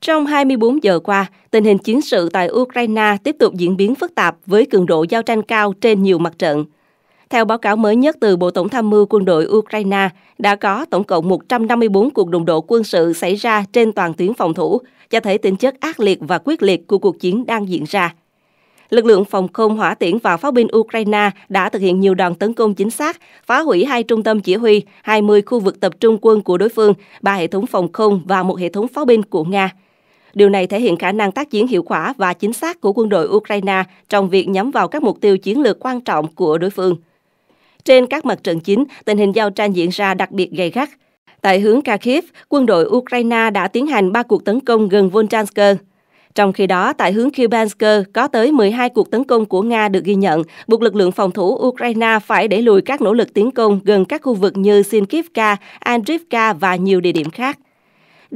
Trong 24 giờ qua, tình hình chiến sự tại Ukraine tiếp tục diễn biến phức tạp với cường độ giao tranh cao trên nhiều mặt trận. Theo báo cáo mới nhất từ Bộ Tổng tham mưu quân đội Ukraine, đã có tổng cộng 154 cuộc đụng độ quân sự xảy ra trên toàn tuyến phòng thủ, cho thấy tính chất ác liệt và quyết liệt của cuộc chiến đang diễn ra. Lực lượng phòng không hỏa tiễn và pháo binh Ukraine đã thực hiện nhiều đòn tấn công chính xác, phá hủy hai trung tâm chỉ huy, 20 khu vực tập trung quân của đối phương, ba hệ thống phòng không và một hệ thống pháo binh của Nga – Điều này thể hiện khả năng tác chiến hiệu quả và chính xác của quân đội Ukraine trong việc nhắm vào các mục tiêu chiến lược quan trọng của đối phương. Trên các mặt trận chính, tình hình giao tranh diễn ra đặc biệt gay gắt. Tại hướng Kharkiv, quân đội Ukraine đã tiến hành 3 cuộc tấn công gần Volchansk. Trong khi đó, tại hướng Kubansk có tới 12 cuộc tấn công của Nga được ghi nhận, buộc lực lượng phòng thủ Ukraine phải đẩy lùi các nỗ lực tiến công gần các khu vực như Sinkivka, Andrivka và nhiều địa điểm khác.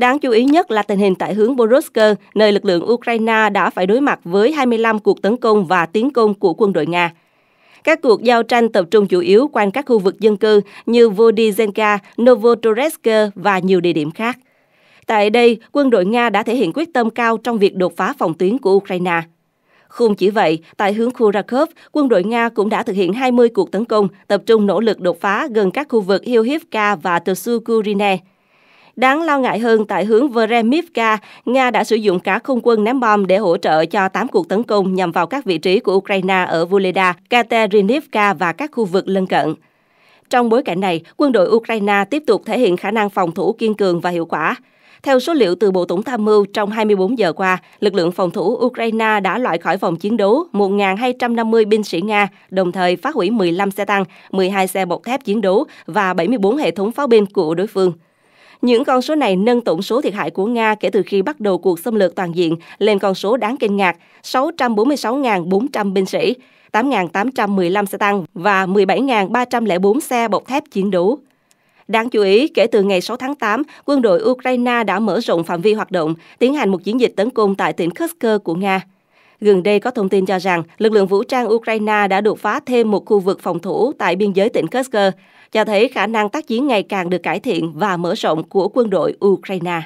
Đáng chú ý nhất là tình hình tại hướng Borovsk, nơi lực lượng Ukraine đã phải đối mặt với 25 cuộc tấn công và tiến công của quân đội Nga. Các cuộc giao tranh tập trung chủ yếu quanh các khu vực dân cư như Vodizenka, Novotoretsk và nhiều địa điểm khác. Tại đây, quân đội Nga đã thể hiện quyết tâm cao trong việc đột phá phòng tuyến của Ukraine. Không chỉ vậy, tại hướng Khurakov, quân đội Nga cũng đã thực hiện 20 cuộc tấn công, tập trung nỗ lực đột phá gần các khu vực Hilhivka và Tsugurine. Đáng lo ngại hơn, tại hướng Vremivka, Nga đã sử dụng cả không quân ném bom để hỗ trợ cho 8 cuộc tấn công nhằm vào các vị trí của Ukraine ở Vuleda, Katerinivka và các khu vực lân cận. Trong bối cảnh này, quân đội Ukraine tiếp tục thể hiện khả năng phòng thủ kiên cường và hiệu quả. Theo số liệu từ Bộ Tổng tham mưu, trong 24 giờ qua, lực lượng phòng thủ Ukraine đã loại khỏi vòng chiến đấu 1.250 binh sĩ Nga, đồng thời phá hủy 15 xe tăng, 12 xe bọc thép chiến đấu và 74 hệ thống pháo binh của đối phương. Những con số này nâng tổng số thiệt hại của Nga kể từ khi bắt đầu cuộc xâm lược toàn diện lên con số đáng kinh ngạc 646.400 binh sĩ, 8.815 xe tăng và 17.304 xe bọc thép chiến đấu. Đáng chú ý, kể từ ngày 6 tháng 8, quân đội Ukraine đã mở rộng phạm vi hoạt động, tiến hành một chiến dịch tấn công tại tỉnh Kursk của Nga. Gần đây có thông tin cho rằng lực lượng vũ trang Ukraine đã đột phá thêm một khu vực phòng thủ tại biên giới tỉnh Kursk, cho thấy khả năng tác chiến ngày càng được cải thiện và mở rộng của quân đội Ukraine.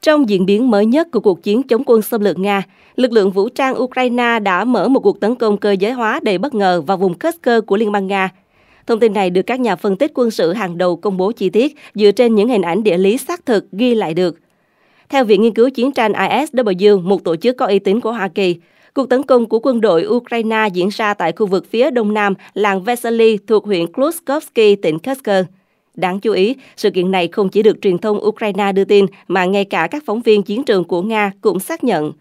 Trong diễn biến mới nhất của cuộc chiến chống quân xâm lược Nga, lực lượng vũ trang Ukraine đã mở một cuộc tấn công cơ giới hóa đầy bất ngờ vào vùng Kursk của Liên bang Nga. Thông tin này được các nhà phân tích quân sự hàng đầu công bố chi tiết dựa trên những hình ảnh địa lý xác thực ghi lại được. Theo Viện Nghiên cứu Chiến tranh ISW, một tổ chức có uy tín của Hoa Kỳ, Cuộc tấn công của quân đội Ukraine diễn ra tại khu vực phía đông nam làng Vesely thuộc huyện Kluskovsky, tỉnh Kherson. Đáng chú ý, sự kiện này không chỉ được truyền thông Ukraine đưa tin mà ngay cả các phóng viên chiến trường của Nga cũng xác nhận.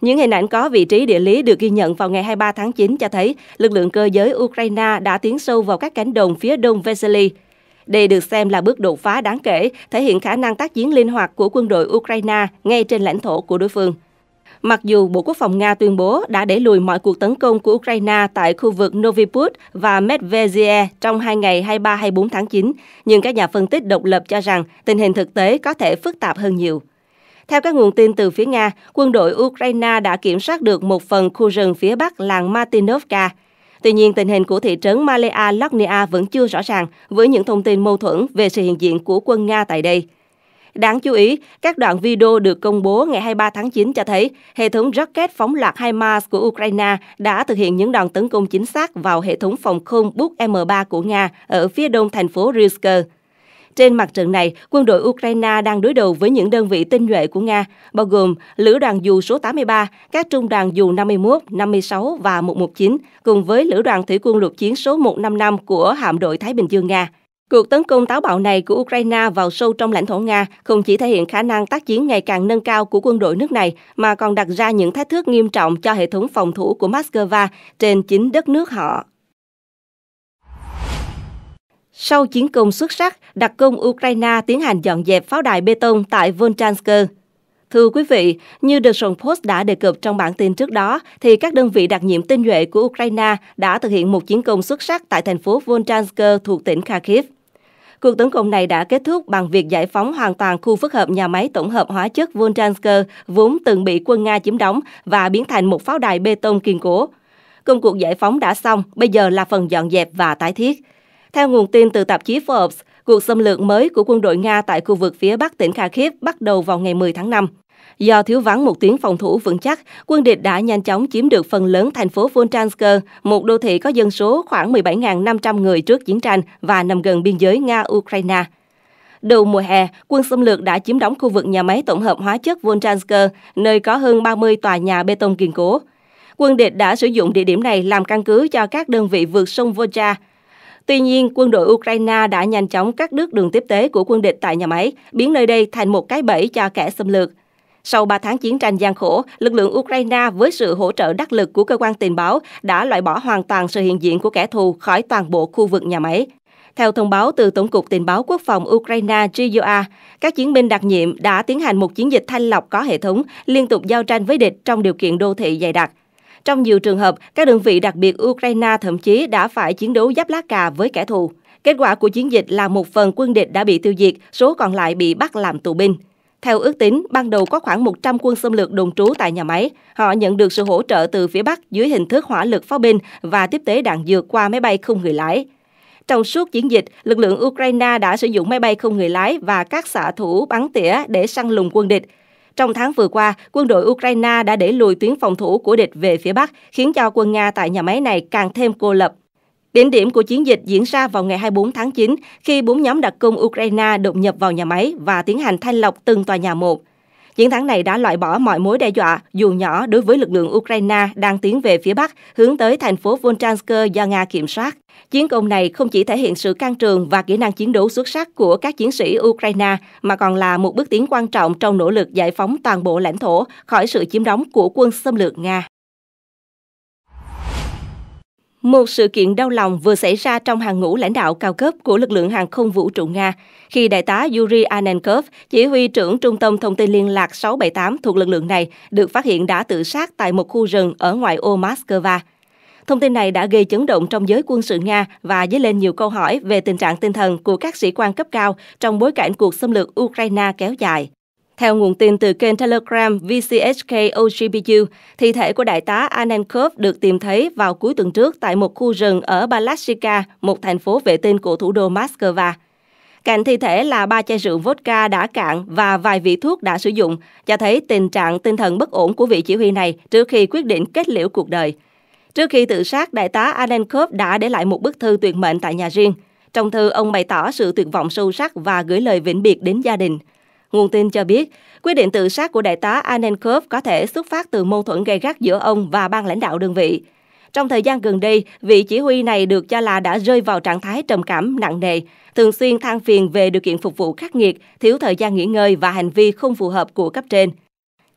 Những hình ảnh có vị trí địa lý được ghi nhận vào ngày 23 tháng 9 cho thấy lực lượng cơ giới Ukraine đã tiến sâu vào các cánh đồng phía đông Vesely. Đây được xem là bước đột phá đáng kể, thể hiện khả năng tác chiến linh hoạt của quân đội Ukraine ngay trên lãnh thổ của đối phương. Mặc dù Bộ Quốc phòng Nga tuyên bố đã đẩy lùi mọi cuộc tấn công của Ukraine tại khu vực Noviput và Medvedev trong hai ngày 23-24 tháng 9, nhưng các nhà phân tích độc lập cho rằng tình hình thực tế có thể phức tạp hơn nhiều. Theo các nguồn tin từ phía Nga, quân đội Ukraine đã kiểm soát được một phần khu rừng phía bắc làng Martinovka. Tuy nhiên, tình hình của thị trấn Malea Lognia vẫn chưa rõ ràng với những thông tin mâu thuẫn về sự hiện diện của quân Nga tại đây – Đáng chú ý, các đoạn video được công bố ngày 23 tháng 9 cho thấy hệ thống rocket phóng loạt HIMARS của Ukraine đã thực hiện những đòn tấn công chính xác vào hệ thống phòng không Buk M3 của Nga ở phía đông thành phố Rysk. Trên mặt trận này, quân đội Ukraine đang đối đầu với những đơn vị tinh nhuệ của Nga, bao gồm Lữ đoàn dù số 83, các trung đoàn dù 51, 56 và 119, cùng với Lữ đoàn Thủy quân lục chiến số 155 của hạm đội Thái Bình Dương Nga. Cuộc tấn công táo bạo này của Ukraine vào sâu trong lãnh thổ Nga không chỉ thể hiện khả năng tác chiến ngày càng nâng cao của quân đội nước này, mà còn đặt ra những thách thức nghiêm trọng cho hệ thống phòng thủ của Moscow trên chính đất nước họ. Sau chiến công xuất sắc, đặc công Ukraine tiến hành dọn dẹp pháo đài bê tông tại Volchansk. Thưa quý vị, như The Sun Post đã đề cập trong bản tin trước đó, thì các đơn vị đặc nhiệm tinh nhuệ của Ukraine đã thực hiện một chiến công xuất sắc tại thành phố Volchansk thuộc tỉnh Kharkiv. Cuộc tấn công này đã kết thúc bằng việc giải phóng hoàn toàn khu phức hợp nhà máy tổng hợp hóa chất Volchansk vốn từng bị quân Nga chiếm đóng và biến thành một pháo đài bê tông kiên cố. Công cuộc giải phóng đã xong, bây giờ là phần dọn dẹp và tái thiết. Theo nguồn tin từ tạp chí Forbes, cuộc xâm lược mới của quân đội Nga tại khu vực phía bắc tỉnh Kharkiv bắt đầu vào ngày 10 tháng 5. Do thiếu vắng một tuyến phòng thủ vững chắc, quân địch đã nhanh chóng chiếm được phần lớn thành phố Volchansk, một đô thị có dân số khoảng 17.500 người trước chiến tranh và nằm gần biên giới Nga-Ukraine. Đầu mùa hè, quân xâm lược đã chiếm đóng khu vực nhà máy tổng hợp hóa chất Volchansk, nơi có hơn 30 tòa nhà bê tông kiên cố. Quân địch đã sử dụng địa điểm này làm căn cứ cho các đơn vị vượt sông Volga. Tuy nhiên, quân đội Ukraine đã nhanh chóng cắt đứt đường tiếp tế của quân địch tại nhà máy, biến nơi đây thành một cái bẫy cho kẻ xâm lược. Sau 3 tháng chiến tranh gian khổ, lực lượng Ukraine với sự hỗ trợ đắc lực của cơ quan tình báo đã loại bỏ hoàn toàn sự hiện diện của kẻ thù khỏi toàn bộ khu vực nhà máy. Theo thông báo từ Tổng cục Tình báo Quốc phòng Ukraine GUA, các chiến binh đặc nhiệm đã tiến hành một chiến dịch thanh lọc có hệ thống, liên tục giao tranh với địch trong điều kiện đô thị dày đặc. Trong nhiều trường hợp, các đơn vị đặc biệt Ukraine thậm chí đã phải chiến đấu giáp lá cà với kẻ thù. Kết quả của chiến dịch là một phần quân địch đã bị tiêu diệt, số còn lại bị bắt làm tù binh. Theo ước tính, ban đầu có khoảng 100 quân xâm lược đồn trú tại nhà máy. Họ nhận được sự hỗ trợ từ phía Bắc dưới hình thức hỏa lực pháo binh và tiếp tế đạn dược qua máy bay không người lái. Trong suốt chiến dịch, lực lượng Ukraine đã sử dụng máy bay không người lái và các xạ thủ bắn tỉa để săn lùng quân địch. Trong tháng vừa qua, quân đội Ukraine đã để lùi tuyến phòng thủ của địch về phía Bắc, khiến cho quân Nga tại nhà máy này càng thêm cô lập. Đỉnh điểm của chiến dịch diễn ra vào ngày 24 tháng 9 khi bốn nhóm đặc công Ukraine đột nhập vào nhà máy và tiến hành thanh lọc từng tòa nhà một. Chiến thắng này đã loại bỏ mọi mối đe dọa, dù nhỏ đối với lực lượng Ukraine đang tiến về phía Bắc, hướng tới thành phố Volchansk do Nga kiểm soát. Chiến công này không chỉ thể hiện sự can trường và kỹ năng chiến đấu xuất sắc của các chiến sĩ Ukraine, mà còn là một bước tiến quan trọng trong nỗ lực giải phóng toàn bộ lãnh thổ khỏi sự chiếm đóng của quân xâm lược Nga. Một sự kiện đau lòng vừa xảy ra trong hàng ngũ lãnh đạo cao cấp của lực lượng hàng không vũ trụ Nga khi đại tá Yuri Anenkov, chỉ huy trưởng Trung tâm Thông tin Liên lạc 678 thuộc lực lượng này, được phát hiện đã tự sát tại một khu rừng ở ngoại ô Moscow. Thông tin này đã gây chấn động trong giới quân sự Nga và dấy lên nhiều câu hỏi về tình trạng tinh thần của các sĩ quan cấp cao trong bối cảnh cuộc xâm lược Ukraine kéo dài. Theo nguồn tin từ kênh Telegram VCHK OGBU, thi thể của đại tá Anenkov được tìm thấy vào cuối tuần trước tại một khu rừng ở Balashika, một thành phố vệ tinh của thủ đô Moscow. Cạnh thi thể là ba chai rượu vodka đã cạn và vài vị thuốc đã sử dụng, cho thấy tình trạng tinh thần bất ổn của vị chỉ huy này trước khi quyết định kết liễu cuộc đời. Trước khi tự sát, đại tá Anenkov đã để lại một bức thư tuyệt mệnh tại nhà riêng. Trong thư, ông bày tỏ sự tuyệt vọng sâu sắc và gửi lời vĩnh biệt đến gia đình – Nguồn tin cho biết, quyết định tự sát của đại tá Anenkov có thể xuất phát từ mâu thuẫn gây gắt giữa ông và ban lãnh đạo đơn vị. Trong thời gian gần đây, vị chỉ huy này được cho là đã rơi vào trạng thái trầm cảm nặng nề, thường xuyên than phiền về điều kiện phục vụ khắc nghiệt, thiếu thời gian nghỉ ngơi và hành vi không phù hợp của cấp trên.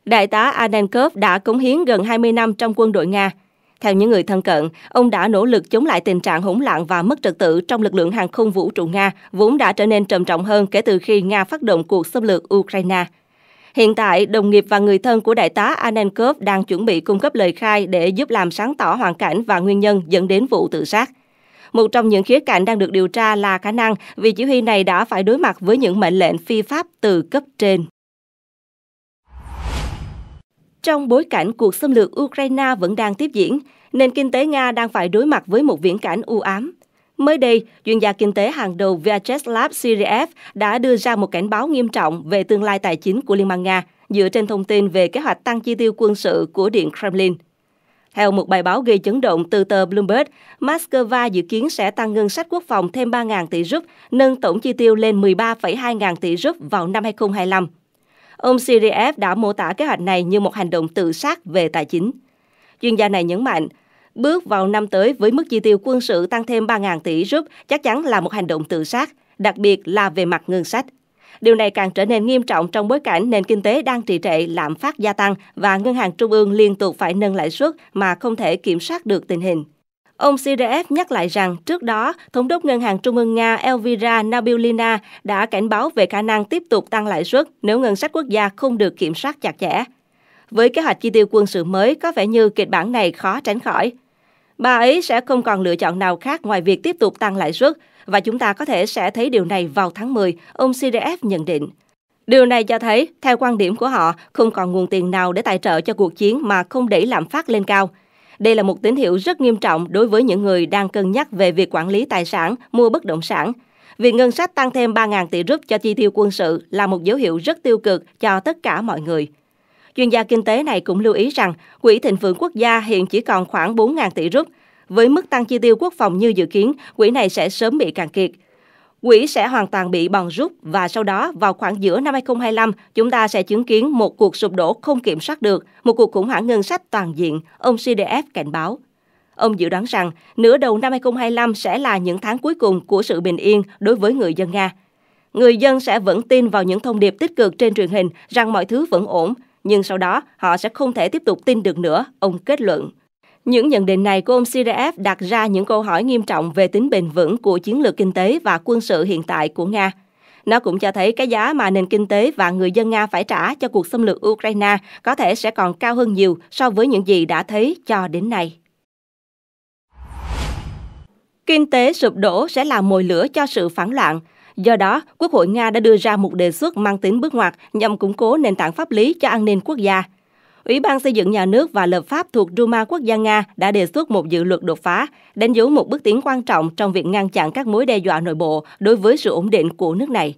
Đại tá Anenkov đã cống hiến gần 20 năm trong quân đội Nga – theo những người thân cận, ông đã nỗ lực chống lại tình trạng hỗn loạn và mất trật tự trong lực lượng hàng không vũ trụ Nga, vốn đã trở nên trầm trọng hơn kể từ khi Nga phát động cuộc xâm lược Ukraine. Hiện tại, đồng nghiệp và người thân của đại tá Anenkov đang chuẩn bị cung cấp lời khai để giúp làm sáng tỏ hoàn cảnh và nguyên nhân dẫn đến vụ tự sát. Một trong những khía cạnh đang được điều tra là khả năng vị chỉ huy này đã phải đối mặt với những mệnh lệnh phi pháp từ cấp trên. Trong bối cảnh cuộc xâm lược Ukraine vẫn đang tiếp diễn, nền kinh tế Nga đang phải đối mặt với một viễn cảnh u ám. Mới đây, chuyên gia kinh tế hàng đầu Vyacheslav Siriev đã đưa ra một cảnh báo nghiêm trọng về tương lai tài chính của Liên bang Nga dựa trên thông tin về kế hoạch tăng chi tiêu quân sự của Điện Kremlin. Theo một bài báo gây chấn động từ tờ Bloomberg, Moscow dự kiến sẽ tăng ngân sách quốc phòng thêm 3.000 tỷ rúp, nâng tổng chi tiêu lên 13,2 ngàn tỷ rúp vào năm 2025. Ông Siriev đã mô tả kế hoạch này như một hành động tự sát về tài chính. Chuyên gia này nhấn mạnh, bước vào năm tới với mức chi tiêu quân sự tăng thêm 3.000 tỷ rúp chắc chắn là một hành động tự sát, đặc biệt là về mặt ngân sách. Điều này càng trở nên nghiêm trọng trong bối cảnh nền kinh tế đang trì trệ, lạm phát gia tăng và ngân hàng trung ương liên tục phải nâng lãi suất mà không thể kiểm soát được tình hình. Ông Sireev nhắc lại rằng trước đó, Thống đốc Ngân hàng Trung ương Nga Elvira Nabiulina đã cảnh báo về khả năng tiếp tục tăng lãi suất nếu ngân sách quốc gia không được kiểm soát chặt chẽ. Với kế hoạch chi tiêu quân sự mới có vẻ như kịch bản này khó tránh khỏi. Bà ấy sẽ không còn lựa chọn nào khác ngoài việc tiếp tục tăng lãi suất và chúng ta có thể sẽ thấy điều này vào tháng 10, ông Sireev nhận định. Điều này cho thấy, theo quan điểm của họ, không còn nguồn tiền nào để tài trợ cho cuộc chiến mà không đẩy lạm phát lên cao – đây là một tín hiệu rất nghiêm trọng đối với những người đang cân nhắc về việc quản lý tài sản, mua bất động sản. Việc ngân sách tăng thêm 3.000 tỷ rúp cho chi tiêu quân sự là một dấu hiệu rất tiêu cực cho tất cả mọi người. Chuyên gia kinh tế này cũng lưu ý rằng Quỹ Thịnh vượng Quốc gia hiện chỉ còn khoảng 4.000 tỷ rúp. Với mức tăng chi tiêu quốc phòng như dự kiến, quỹ này sẽ sớm bị cạn kiệt. Quỹ sẽ hoàn toàn bị bòn rút và sau đó vào khoảng giữa năm 2025, chúng ta sẽ chứng kiến một cuộc sụp đổ không kiểm soát được, một cuộc khủng hoảng ngân sách toàn diện, ông CDF cảnh báo. Ông dự đoán rằng nửa đầu năm 2025 sẽ là những tháng cuối cùng của sự bình yên đối với người dân Nga. Người dân sẽ vẫn tin vào những thông điệp tích cực trên truyền hình rằng mọi thứ vẫn ổn, nhưng sau đó họ sẽ không thể tiếp tục tin được nữa, ông kết luận. Những nhận định này của ông Sireev đặt ra những câu hỏi nghiêm trọng về tính bền vững của chiến lược kinh tế và quân sự hiện tại của Nga. Nó cũng cho thấy cái giá mà nền kinh tế và người dân Nga phải trả cho cuộc xâm lược Ukraine có thể sẽ còn cao hơn nhiều so với những gì đã thấy cho đến nay. Kinh tế sụp đổ sẽ là mồi lửa cho sự phản loạn. Do đó, Quốc hội Nga đã đưa ra một đề xuất mang tính bước ngoặt nhằm củng cố nền tảng pháp lý cho an ninh quốc gia – Ủy ban xây dựng nhà nước và lập pháp thuộc Duma quốc gia Nga đã đề xuất một dự luật đột phá, đánh dấu một bước tiến quan trọng trong việc ngăn chặn các mối đe dọa nội bộ đối với sự ổn định của nước này.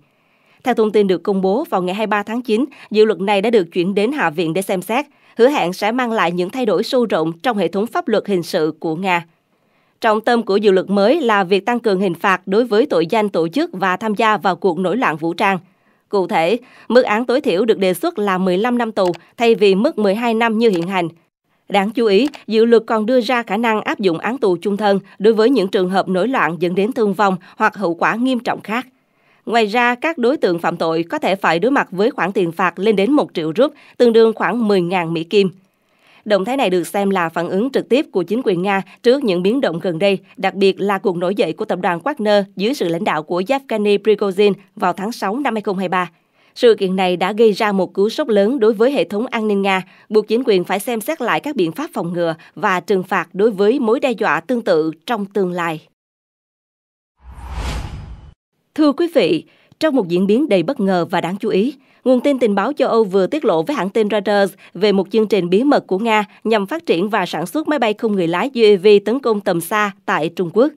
Theo thông tin được công bố vào ngày 23 tháng 9, dự luật này đã được chuyển đến Hạ viện để xem xét, hứa hẹn sẽ mang lại những thay đổi sâu rộng trong hệ thống pháp luật hình sự của Nga. Trọng tâm của dự luật mới là việc tăng cường hình phạt đối với tội danh tổ chức và tham gia vào cuộc nổi loạn vũ trang – Cụ thể, mức án tối thiểu được đề xuất là 15 năm tù thay vì mức 12 năm như hiện hành. Đáng chú ý, dự luật còn đưa ra khả năng áp dụng án tù chung thân đối với những trường hợp nổi loạn dẫn đến thương vong hoặc hậu quả nghiêm trọng khác. Ngoài ra, các đối tượng phạm tội có thể phải đối mặt với khoản tiền phạt lên đến 1 triệu rúp, tương đương khoảng 10.000 Mỹ Kim. Động thái này được xem là phản ứng trực tiếp của chính quyền Nga trước những biến động gần đây, đặc biệt là cuộc nổi dậy của tập đoàn Wagner dưới sự lãnh đạo của Yevgeny Prigozhin vào tháng 6 năm 2023. Sự kiện này đã gây ra một cú sốc lớn đối với hệ thống an ninh Nga, buộc chính quyền phải xem xét lại các biện pháp phòng ngừa và trừng phạt đối với mối đe dọa tương tự trong tương lai. Thưa quý vị, trong một diễn biến đầy bất ngờ và đáng chú ý, nguồn tin tình báo châu Âu vừa tiết lộ với hãng tin Reuters về một chương trình bí mật của Nga nhằm phát triển và sản xuất máy bay không người lái UAV tấn công tầm xa tại Trung Quốc.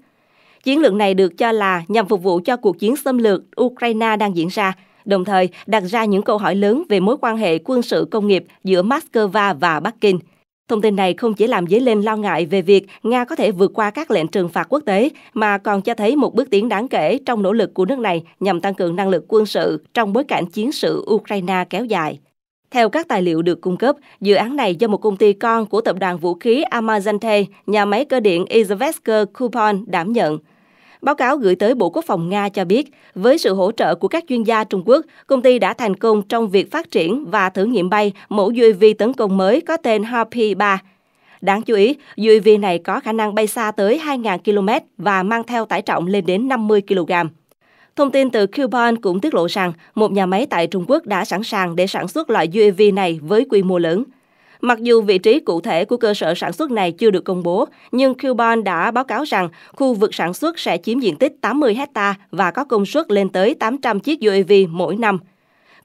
Chiến lược này được cho là nhằm phục vụ cho cuộc chiến xâm lược Ukraine đang diễn ra, đồng thời đặt ra những câu hỏi lớn về mối quan hệ quân sự công nghiệp giữa Moscow và Bắc Kinh – Thông tin này không chỉ làm dấy lên lo ngại về việc Nga có thể vượt qua các lệnh trừng phạt quốc tế, mà còn cho thấy một bước tiến đáng kể trong nỗ lực của nước này nhằm tăng cường năng lực quân sự trong bối cảnh chiến sự Ukraine kéo dài. Theo các tài liệu được cung cấp, dự án này do một công ty con của tập đoàn vũ khí Amazante, nhà máy cơ điện Izvesker Coupon đảm nhận – Báo cáo gửi tới Bộ Quốc phòng Nga cho biết, với sự hỗ trợ của các chuyên gia Trung Quốc, công ty đã thành công trong việc phát triển và thử nghiệm bay mẫu UAV tấn công mới có tên Harpy 3. Đáng chú ý, UAV này có khả năng bay xa tới 2.000 km và mang theo tải trọng lên đến 50 kg. Thông tin từ Cubon cũng tiết lộ rằng một nhà máy tại Trung Quốc đã sẵn sàng để sản xuất loại UAV này với quy mô lớn – Mặc dù vị trí cụ thể của cơ sở sản xuất này chưa được công bố, nhưng Cuban đã báo cáo rằng khu vực sản xuất sẽ chiếm diện tích 80 hecta và có công suất lên tới 800 chiếc UAV mỗi năm.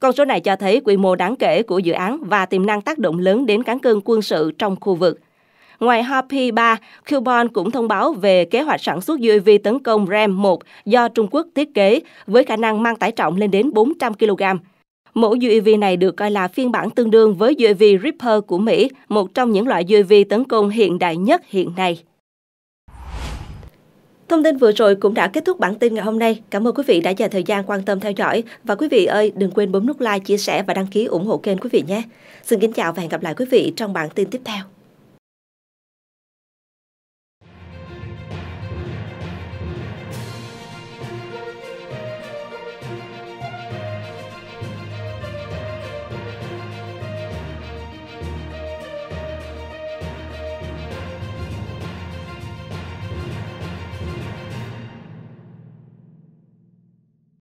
Con số này cho thấy quy mô đáng kể của dự án và tiềm năng tác động lớn đến cán cân quân sự trong khu vực. Ngoài Harpy 3, Cubon cũng thông báo về kế hoạch sản xuất UAV tấn công RAM 1 do Trung Quốc thiết kế với khả năng mang tải trọng lên đến 400 kg. Mẫu UAV này được coi là phiên bản tương đương với UAV Reaper của Mỹ, một trong những loại UAV tấn công hiện đại nhất hiện nay. Thông tin vừa rồi cũng đã kết thúc bản tin ngày hôm nay. Cảm ơn quý vị đã dành thời gian quan tâm theo dõi. Và quý vị ơi, đừng quên bấm nút like, chia sẻ và đăng ký ủng hộ kênh quý vị nhé. Xin kính chào và hẹn gặp lại quý vị trong bản tin tiếp theo.